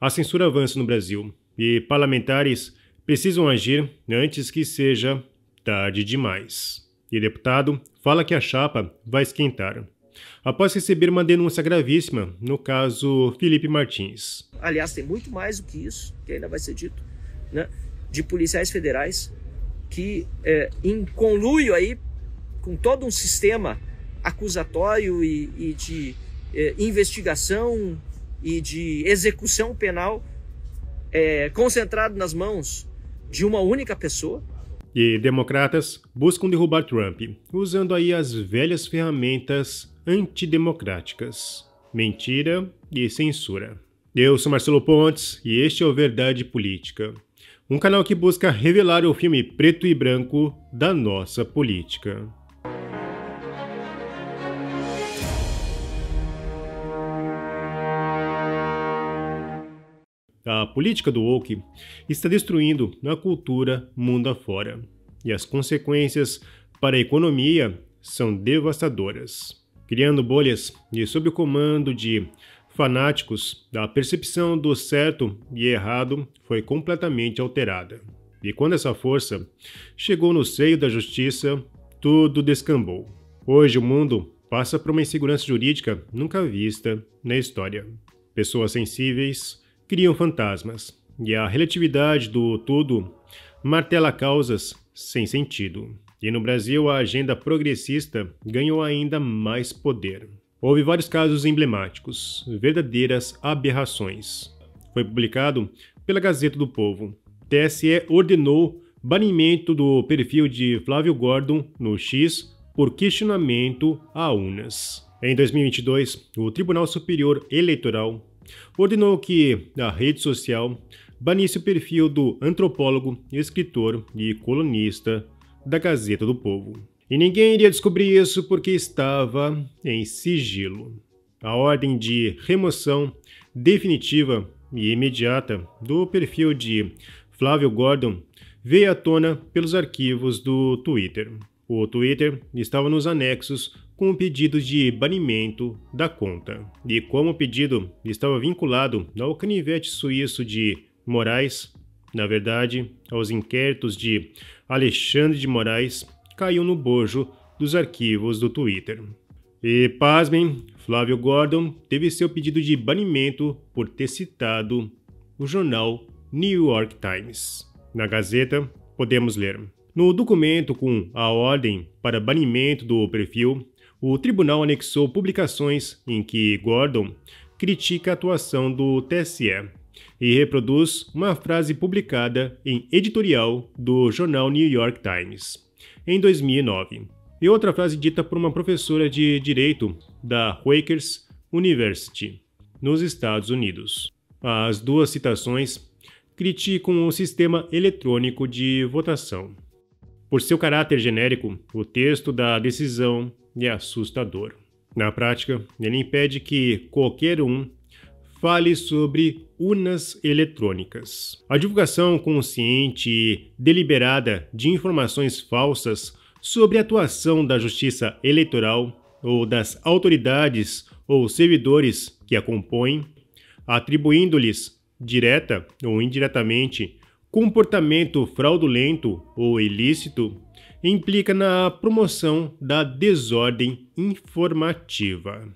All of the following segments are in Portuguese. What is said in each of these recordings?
A censura avança no Brasil e parlamentares precisam agir antes que seja tarde demais. E deputado fala que a chapa vai esquentar. Após receber uma denúncia gravíssima, no caso Felipe Martins. Aliás, tem muito mais do que isso, que ainda vai ser dito, né? de policiais federais que, é, em conluio aí com todo um sistema acusatório e, e de é, investigação e de execução penal é, concentrado nas mãos de uma única pessoa. E democratas buscam derrubar Trump, usando aí as velhas ferramentas antidemocráticas: mentira e censura. Eu sou Marcelo Pontes e este é o Verdade Política, um canal que busca revelar o filme preto e branco da nossa política. a política do woke está destruindo a cultura mundo afora, e as consequências para a economia são devastadoras, criando bolhas e sob o comando de fanáticos, a percepção do certo e errado foi completamente alterada. E quando essa força chegou no seio da justiça, tudo descambou. Hoje o mundo passa por uma insegurança jurídica nunca vista na história. Pessoas sensíveis criam fantasmas, e a relatividade do todo martela causas sem sentido. E no Brasil, a agenda progressista ganhou ainda mais poder. Houve vários casos emblemáticos, verdadeiras aberrações. Foi publicado pela Gazeta do Povo. TSE ordenou banimento do perfil de Flávio Gordon no X por questionamento a urnas. Em 2022, o Tribunal Superior Eleitoral ordenou que a rede social banisse o perfil do antropólogo, escritor e colunista da Gazeta do Povo. E ninguém iria descobrir isso porque estava em sigilo. A ordem de remoção definitiva e imediata do perfil de Flávio Gordon veio à tona pelos arquivos do Twitter. O Twitter estava nos anexos com pedido de banimento da conta. E como o pedido estava vinculado ao canivete suíço de Moraes, na verdade, aos inquéritos de Alexandre de Moraes, caiu no bojo dos arquivos do Twitter. E pasmem, Flávio Gordon teve seu pedido de banimento por ter citado o jornal New York Times. Na Gazeta, podemos ler: No documento com a ordem para banimento do perfil, o tribunal anexou publicações em que Gordon critica a atuação do TSE e reproduz uma frase publicada em editorial do jornal New York Times em 2009 e outra frase dita por uma professora de direito da Quakers University nos Estados Unidos. As duas citações criticam o sistema eletrônico de votação. Por seu caráter genérico, o texto da decisão e assustador. Na prática, ele impede que qualquer um fale sobre urnas eletrônicas. A divulgação consciente e deliberada de informações falsas sobre a atuação da Justiça Eleitoral ou das autoridades ou servidores que a compõem, atribuindo-lhes, direta ou indiretamente, comportamento fraudulento ou ilícito implica na promoção da desordem informativa.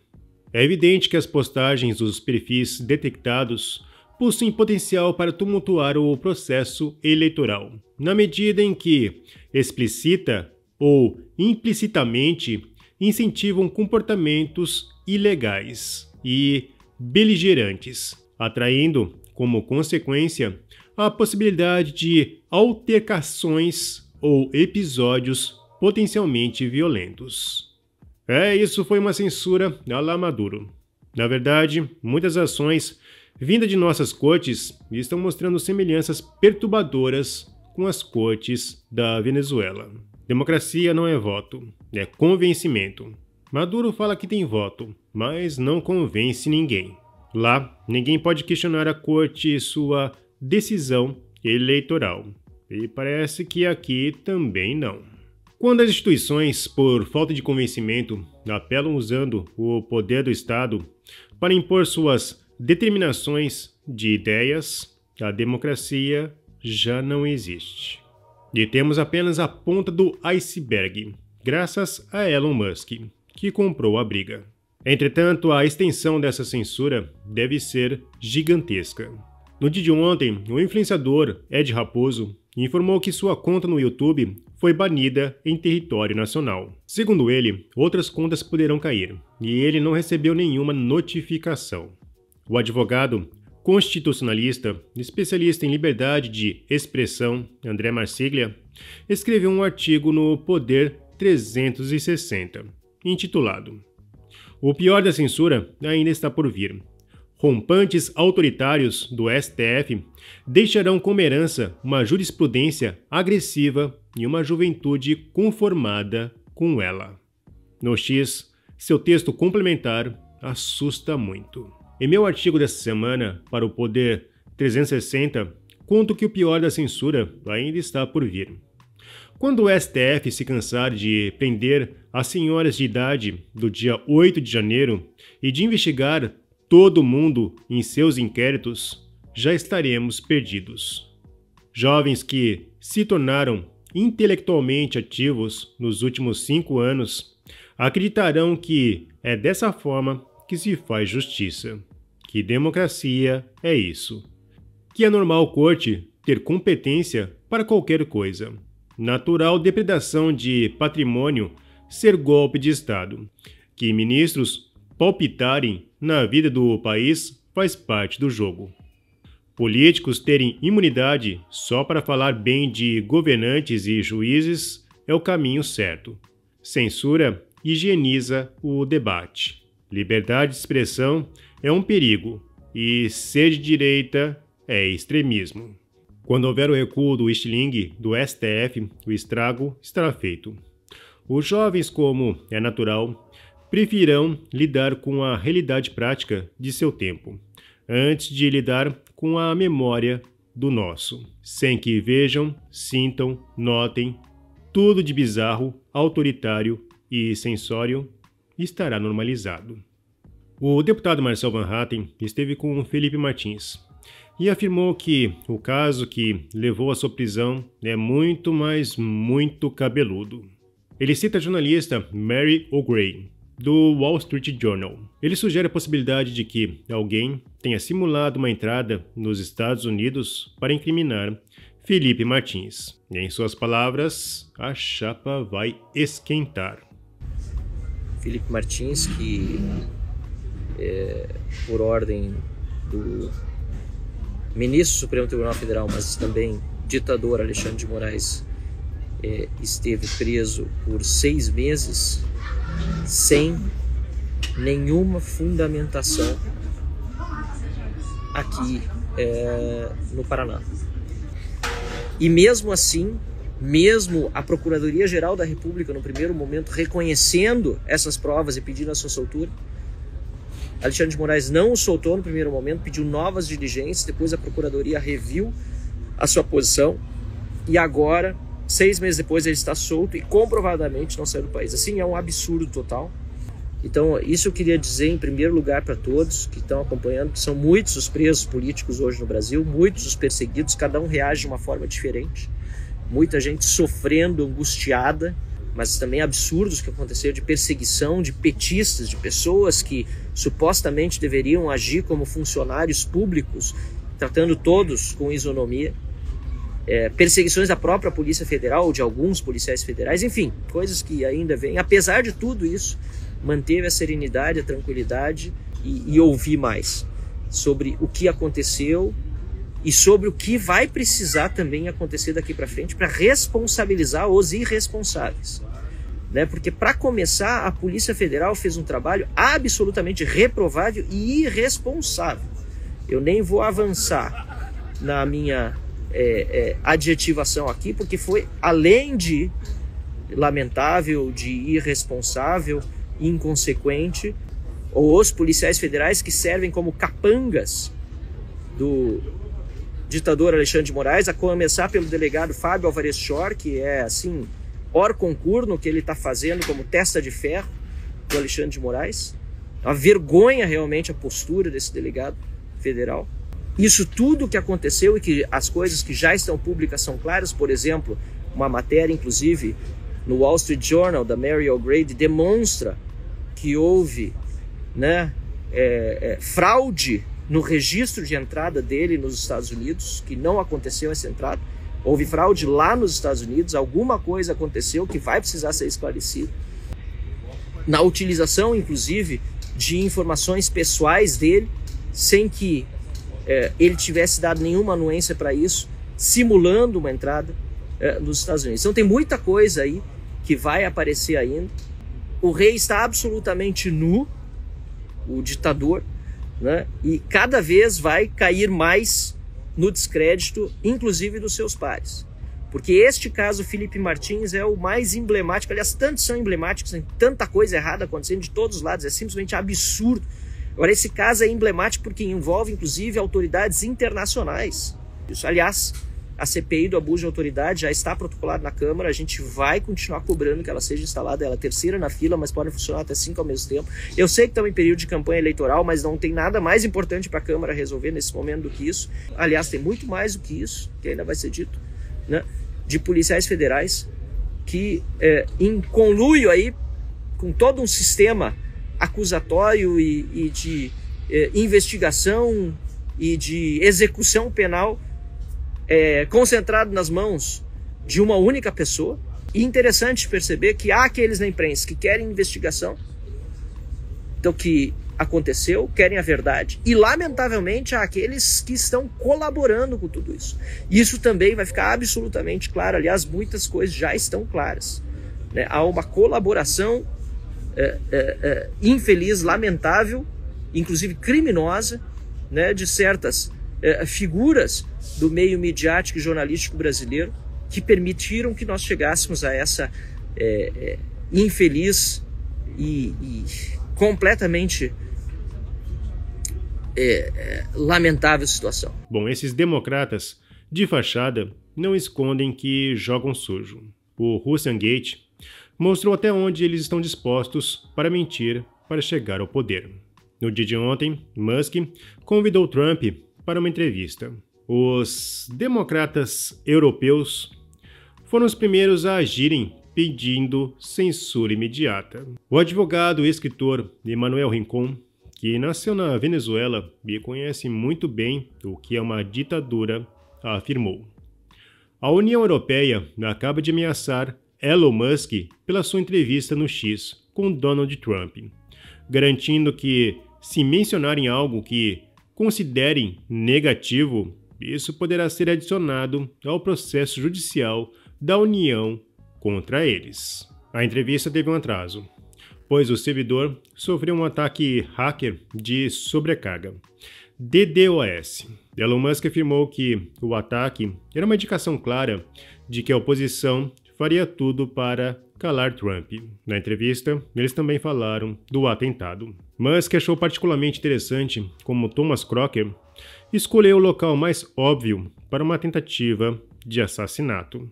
É evidente que as postagens dos perfis detectados possuem potencial para tumultuar o processo eleitoral, na medida em que explicita ou implicitamente incentivam comportamentos ilegais e beligerantes, atraindo, como consequência, a possibilidade de altercações ou episódios potencialmente violentos. É, isso foi uma censura a la Maduro. Na verdade, muitas ações vindas de nossas cortes estão mostrando semelhanças perturbadoras com as cortes da Venezuela. Democracia não é voto, é convencimento. Maduro fala que tem voto, mas não convence ninguém. Lá, ninguém pode questionar a corte e sua decisão eleitoral. E parece que aqui também não. Quando as instituições, por falta de convencimento, apelam usando o poder do Estado para impor suas determinações de ideias, a democracia já não existe. E temos apenas a ponta do iceberg, graças a Elon Musk, que comprou a briga. Entretanto, a extensão dessa censura deve ser gigantesca. No dia de ontem, o influenciador Ed Raposo informou que sua conta no YouTube foi banida em território nacional. Segundo ele, outras contas poderão cair e ele não recebeu nenhuma notificação. O advogado constitucionalista, especialista em liberdade de expressão, André Marsiglia, escreveu um artigo no Poder 360, intitulado O pior da censura ainda está por vir rompantes autoritários do STF deixarão como herança uma jurisprudência agressiva e uma juventude conformada com ela. No X, seu texto complementar assusta muito. Em meu artigo dessa semana para o Poder 360, conto que o pior da censura ainda está por vir. Quando o STF se cansar de prender as senhoras de idade do dia 8 de janeiro e de investigar todo mundo em seus inquéritos, já estaremos perdidos. Jovens que se tornaram intelectualmente ativos nos últimos cinco anos acreditarão que é dessa forma que se faz justiça, que democracia é isso, que é normal corte ter competência para qualquer coisa, natural depredação de patrimônio ser golpe de Estado, que ministros palpitarem na vida do país faz parte do jogo. Políticos terem imunidade só para falar bem de governantes e juízes é o caminho certo. Censura higieniza o debate. Liberdade de expressão é um perigo e ser de direita é extremismo. Quando houver o recuo do Stling do STF, o estrago estará feito. Os jovens, como é natural, preferirão lidar com a realidade prática de seu tempo, antes de lidar com a memória do nosso, sem que vejam, sintam, notem tudo de bizarro, autoritário e sensório estará normalizado. O deputado Marcel Van Hatten esteve com Felipe Martins e afirmou que o caso que levou à sua prisão é muito, mas muito cabeludo. Ele cita a jornalista Mary O'Gray, do Wall Street Journal. Ele sugere a possibilidade de que alguém tenha simulado uma entrada nos Estados Unidos para incriminar Felipe Martins. E em suas palavras, a chapa vai esquentar. Felipe Martins, que é, por ordem do ministro do Supremo Tribunal Federal, mas também ditador Alexandre de Moraes, é, esteve preso por seis meses sem nenhuma fundamentação aqui é, no Paraná. E mesmo assim, mesmo a Procuradoria-Geral da República, no primeiro momento, reconhecendo essas provas e pedindo a sua soltura, Alexandre de Moraes não o soltou no primeiro momento, pediu novas diligências, depois a Procuradoria reviu a sua posição e agora Seis meses depois ele está solto e comprovadamente não saiu do país. Assim, é um absurdo total. Então, isso eu queria dizer em primeiro lugar para todos que estão acompanhando, que são muitos os presos políticos hoje no Brasil, muitos os perseguidos, cada um reage de uma forma diferente. Muita gente sofrendo, angustiada, mas também absurdos que aconteceram de perseguição de petistas, de pessoas que supostamente deveriam agir como funcionários públicos, tratando todos com isonomia é, perseguições da própria Polícia Federal, de alguns policiais federais, enfim, coisas que ainda vêm. Apesar de tudo isso, manteve a serenidade, a tranquilidade e, e mais sobre o que aconteceu e sobre o que vai precisar também acontecer daqui para frente para responsabilizar os irresponsáveis. Né? Porque, para começar, a Polícia Federal fez um trabalho absolutamente reprovável e irresponsável. Eu nem vou avançar na minha é, é, adjetivação aqui, porque foi além de lamentável, de irresponsável, inconsequente, os policiais federais que servem como capangas do ditador Alexandre de Moraes, a começar pelo delegado Fábio Alvarez Chor que é assim, or concurno que ele está fazendo como testa de ferro do Alexandre de Moraes. a vergonha realmente a postura desse delegado federal. Isso tudo que aconteceu e que as coisas que já estão públicas são claras, por exemplo, uma matéria, inclusive, no Wall Street Journal da Mary O'Grady, demonstra que houve né, é, é, fraude no registro de entrada dele nos Estados Unidos, que não aconteceu essa entrada. Houve fraude lá nos Estados Unidos, alguma coisa aconteceu que vai precisar ser esclarecida. Na utilização, inclusive, de informações pessoais dele, sem que é, ele tivesse dado nenhuma anuência para isso, simulando uma entrada é, nos Estados Unidos. Então tem muita coisa aí que vai aparecer ainda. O rei está absolutamente nu, o ditador, né? e cada vez vai cair mais no descrédito, inclusive dos seus pares. Porque este caso, Felipe Martins, é o mais emblemático. Aliás, tantos são emblemáticos, tem tanta coisa errada acontecendo de todos os lados, é simplesmente absurdo Agora, esse caso é emblemático porque envolve, inclusive, autoridades internacionais. Isso, aliás, a CPI do abuso de autoridade já está protocolada na Câmara, a gente vai continuar cobrando que ela seja instalada, ela é terceira na fila, mas pode funcionar até cinco ao mesmo tempo. Eu sei que estamos em período de campanha eleitoral, mas não tem nada mais importante para a Câmara resolver nesse momento do que isso. Aliás, tem muito mais do que isso, que ainda vai ser dito, né? de policiais federais que, é, em conluio aí com todo um sistema acusatório e, e de é, investigação e de execução penal é, concentrado nas mãos de uma única pessoa. E interessante perceber que há aqueles na imprensa que querem investigação do que aconteceu, querem a verdade. E, lamentavelmente, há aqueles que estão colaborando com tudo isso. Isso também vai ficar absolutamente claro. Aliás, muitas coisas já estão claras. Né? Há uma colaboração é, é, é, infeliz, lamentável, inclusive criminosa, né, de certas é, figuras do meio midiático e jornalístico brasileiro que permitiram que nós chegássemos a essa é, infeliz e, e completamente é, é, lamentável situação. Bom, esses democratas de fachada não escondem que jogam sujo. O Russian Gate mostrou até onde eles estão dispostos para mentir para chegar ao poder. No dia de ontem, Musk convidou Trump para uma entrevista. Os democratas europeus foram os primeiros a agirem pedindo censura imediata. O advogado e escritor Emmanuel Rincon, que nasceu na Venezuela e conhece muito bem o que é uma ditadura, afirmou: A União Europeia acaba de ameaçar Elon Musk pela sua entrevista no X com Donald Trump, garantindo que, se mencionarem algo que considerem negativo, isso poderá ser adicionado ao processo judicial da União contra eles. A entrevista teve um atraso, pois o servidor sofreu um ataque hacker de sobrecarga. DDoS. Elon Musk afirmou que o ataque era uma indicação clara de que a oposição faria tudo para calar Trump. Na entrevista, eles também falaram do atentado, Musk achou particularmente interessante como Thomas Crocker escolheu o local mais óbvio para uma tentativa de assassinato.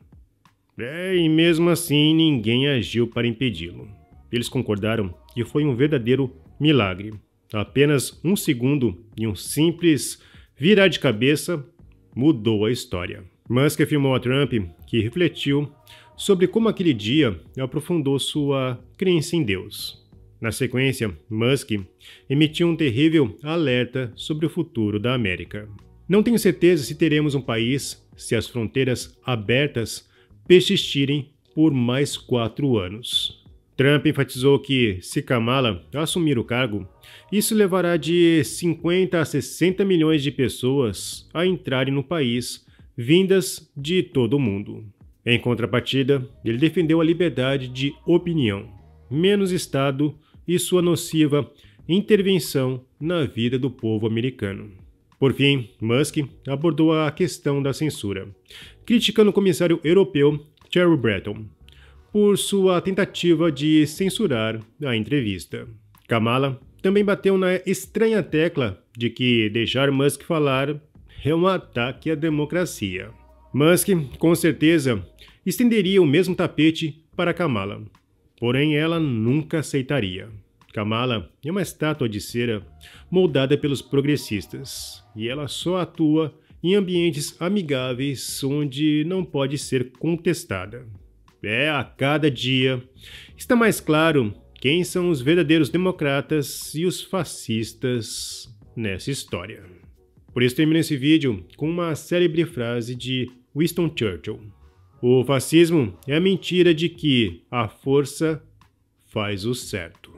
É, e mesmo assim ninguém agiu para impedi-lo. Eles concordaram que foi um verdadeiro milagre. Apenas um segundo e um simples virar de cabeça mudou a história. Musk afirmou a Trump que refletiu sobre como aquele dia aprofundou sua crença em Deus. Na sequência, Musk emitiu um terrível alerta sobre o futuro da América. Não tenho certeza se teremos um país se as fronteiras abertas persistirem por mais quatro anos. Trump enfatizou que, se Kamala assumir o cargo, isso levará de 50 a 60 milhões de pessoas a entrarem no país, vindas de todo o mundo. Em contrapartida, ele defendeu a liberdade de opinião, menos Estado e sua nociva intervenção na vida do povo americano. Por fim, Musk abordou a questão da censura, criticando o comissário europeu Cheryl Breton por sua tentativa de censurar a entrevista. Kamala também bateu na estranha tecla de que deixar Musk falar é um ataque à democracia. Musk, com certeza, estenderia o mesmo tapete para Kamala. Porém, ela nunca aceitaria. Kamala é uma estátua de cera moldada pelos progressistas, e ela só atua em ambientes amigáveis onde não pode ser contestada. É a cada dia está mais claro quem são os verdadeiros democratas e os fascistas nessa história. Por isso termino esse vídeo com uma célebre frase de Winston Churchill. O fascismo é a mentira de que a força faz o certo.